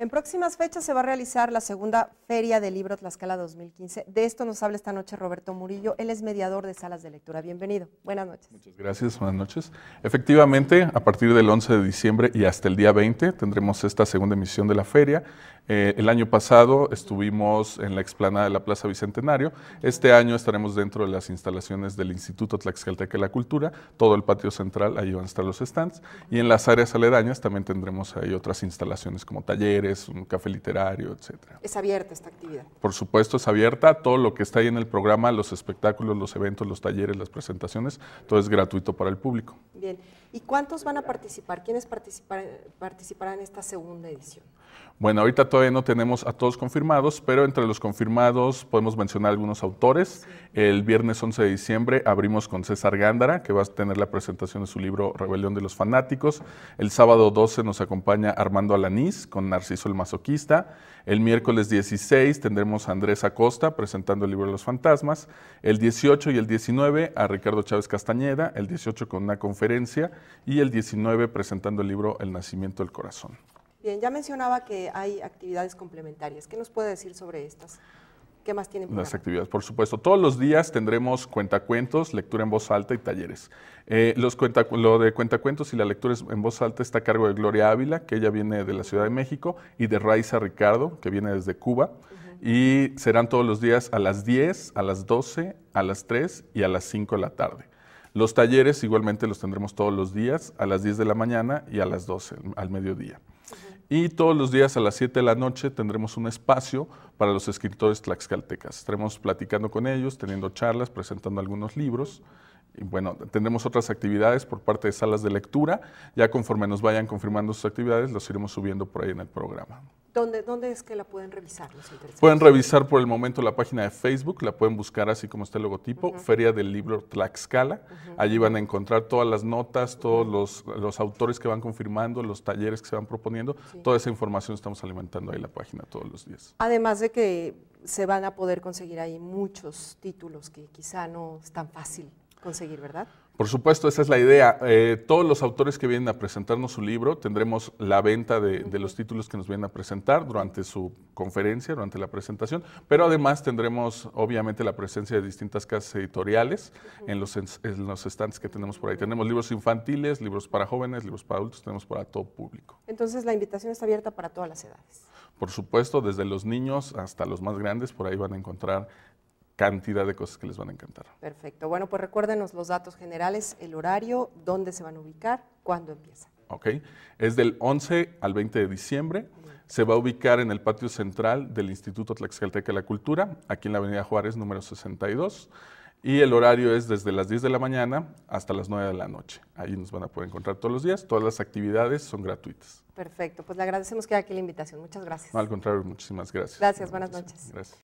En próximas fechas se va a realizar la segunda Feria del Libro Tlaxcala 2015. De esto nos habla esta noche Roberto Murillo, él es mediador de salas de lectura. Bienvenido, buenas noches. Muchas gracias, buenas noches. Efectivamente, a partir del 11 de diciembre y hasta el día 20 tendremos esta segunda emisión de la feria. Eh, el año pasado estuvimos en la explanada de la Plaza Bicentenario. Este año estaremos dentro de las instalaciones del Instituto Tlaxcalteca de la Cultura, todo el patio central, ahí van a estar los stands. Y en las áreas aledañas también tendremos ahí otras instalaciones como talleres, es un café literario, etc. ¿Es abierta esta actividad? Por supuesto, es abierta. Todo lo que está ahí en el programa, los espectáculos, los eventos, los talleres, las presentaciones, todo es gratuito para el público. Bien. ¿Y cuántos van a participar? ¿Quiénes participarán en esta segunda edición? Bueno, ahorita todavía no tenemos a todos confirmados, pero entre los confirmados podemos mencionar algunos autores. El viernes 11 de diciembre abrimos con César Gándara, que va a tener la presentación de su libro Rebelión de los Fanáticos. El sábado 12 nos acompaña Armando Alanís con Narciso el masoquista. El miércoles 16 tendremos a Andrés Acosta presentando el libro los fantasmas. El 18 y el 19 a Ricardo Chávez Castañeda, el 18 con una conferencia y el 19 presentando el libro El nacimiento del corazón. Bien, ya mencionaba que hay actividades complementarias. ¿Qué nos puede decir sobre estas? ¿Qué más tienen? Las actividades, por supuesto. Todos los días tendremos cuentacuentos, lectura en voz alta y talleres. Eh, los lo de cuentacuentos y la lectura en voz alta está a cargo de Gloria Ávila, que ella viene de la Ciudad de México, y de Raiza Ricardo, que viene desde Cuba. Y serán todos los días a las 10, a las 12, a las 3 y a las 5 de la tarde. Los talleres igualmente los tendremos todos los días, a las 10 de la mañana y a las 12, al mediodía. Y todos los días a las 7 de la noche tendremos un espacio para los escritores tlaxcaltecas. Estaremos platicando con ellos, teniendo charlas, presentando algunos libros. Y bueno, tendremos otras actividades por parte de salas de lectura. Ya conforme nos vayan confirmando sus actividades, los iremos subiendo por ahí en el programa. ¿Dónde, es que la pueden revisar los Pueden revisar por el momento la página de Facebook, la pueden buscar así como está el logotipo, Feria del Libro Tlaxcala. Allí van a encontrar todas las notas, todos los, autores que van confirmando, los talleres que se van proponiendo. Toda esa información estamos alimentando ahí la página todos los días. Además de que se van a poder conseguir ahí muchos títulos que quizá no es tan fácil conseguir, ¿verdad? Por supuesto, esa es la idea. Eh, todos los autores que vienen a presentarnos su libro tendremos la venta de, los títulos que nos vienen a presentar durante su conferencia, durante la presentación, pero además tendremos obviamente la presencia de distintas casas editoriales en los, estantes que tenemos por ahí. Tenemos libros infantiles, libros para jóvenes, libros para adultos, tenemos para todo público. Entonces la invitación está abierta para todas las edades. Por supuesto, desde los niños hasta los más grandes, por ahí van a encontrar cantidad de cosas que les van a encantar. Perfecto. Bueno, pues recuérdenos los datos generales, el horario, dónde se van a ubicar, cuándo empieza. Ok. Es del 11 al 20 de diciembre. Se va a ubicar en el patio central del Instituto Tlaxcalteca de la Cultura, aquí en la Avenida Juárez, número 62. Y el horario es desde las 10 de la mañana hasta las 9 de la noche. Ahí nos van a poder encontrar todos los días. Todas las actividades son gratuitas. Perfecto. Pues le agradecemos que haya aquí la invitación. Muchas gracias. No, al contrario, muchísimas gracias. Gracias. Buenas, buenas noches. Gracias.